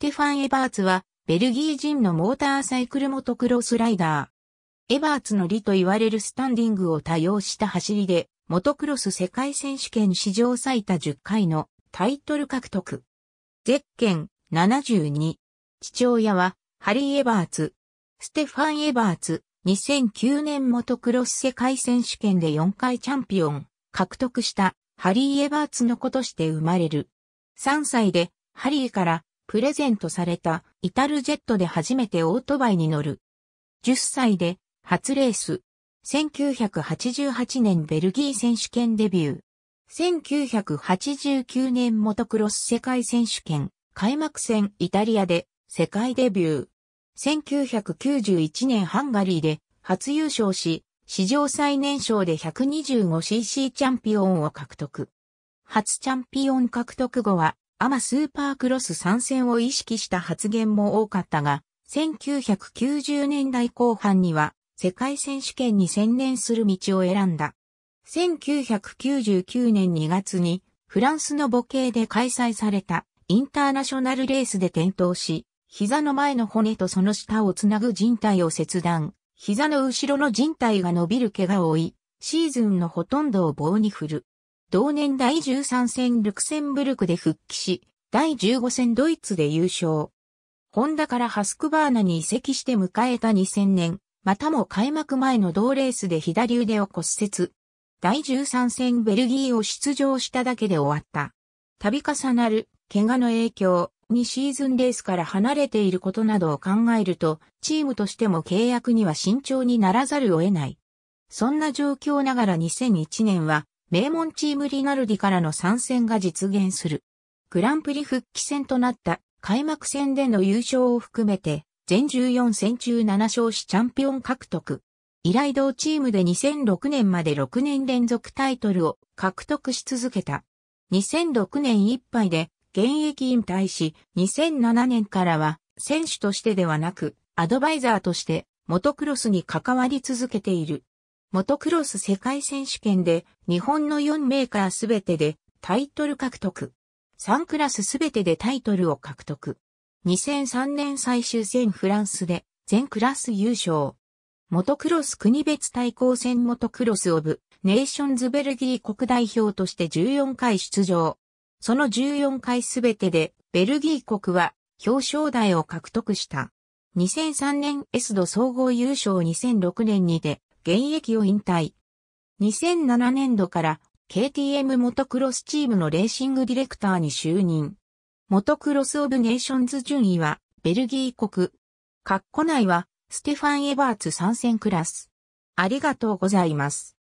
ステファン・エバーツは、ベルギー人のモーターサイクルモトクロスライダー。エバーツの利と言われるスタンディングを多用した走りで、モトクロス世界選手権史上最多10回のタイトル獲得。ゼッケン72。父親は、ハリー・エバーツ。ステファン・エバーツ、2009年モトクロス世界選手権で4回チャンピオン、獲得した、ハリー・エバーツの子として生まれる。3歳で、ハリーから、プレゼントされたイタルジェットで初めてオートバイに乗る。10歳で初レース。1988年ベルギー選手権デビュー。1989年モトクロス世界選手権開幕戦イタリアで世界デビュー。1991年ハンガリーで初優勝し、史上最年少で 125cc チャンピオンを獲得。初チャンピオン獲得後はアマスーパークロス参戦を意識した発言も多かったが、1990年代後半には世界選手権に専念する道を選んだ。1999年2月にフランスの母系で開催されたインターナショナルレースで転倒し、膝の前の骨とその下をつなぐ人帯を切断、膝の後ろの人帯が伸びる怪我を負い、シーズンのほとんどを棒に振る。同年第13戦ルクセンブルクで復帰し、第15戦ドイツで優勝。ホンダからハスクバーナに移籍して迎えた2000年、またも開幕前の同レースで左腕を骨折。第13戦ベルギーを出場しただけで終わった。度重なる怪我の影響、にシーズンレースから離れていることなどを考えると、チームとしても契約には慎重にならざるを得ない。そんな状況ながら2001年は名門チームリナルディからの参戦が実現する。グランプリ復帰戦となった開幕戦での優勝を含めて、全14戦中7勝しチャンピオン獲得。以来同チームで2006年まで6年連続タイトルを獲得し続けた。2006年いっぱいで現役引退し、2007年からは選手としてではなく、アドバイザーとしてモトクロスに関わり続けている。モトクロス世界選手権で日本の4メーカーすべてでタイトル獲得。3クラスすべてでタイトルを獲得。2003年最終戦フランスで全クラス優勝。モトクロス国別対抗戦モトクロスオブネーションズベルギー国代表として14回出場。その14回すべてでベルギー国は表彰台を獲得した。2003年エスド総合優勝2006年にて現役を引退。2007年度から KTM モトクロスチームのレーシングディレクターに就任。モトクロスオブネーションズ順位はベルギー国。括弧内はステファン・エバーツ参戦クラス。ありがとうございます。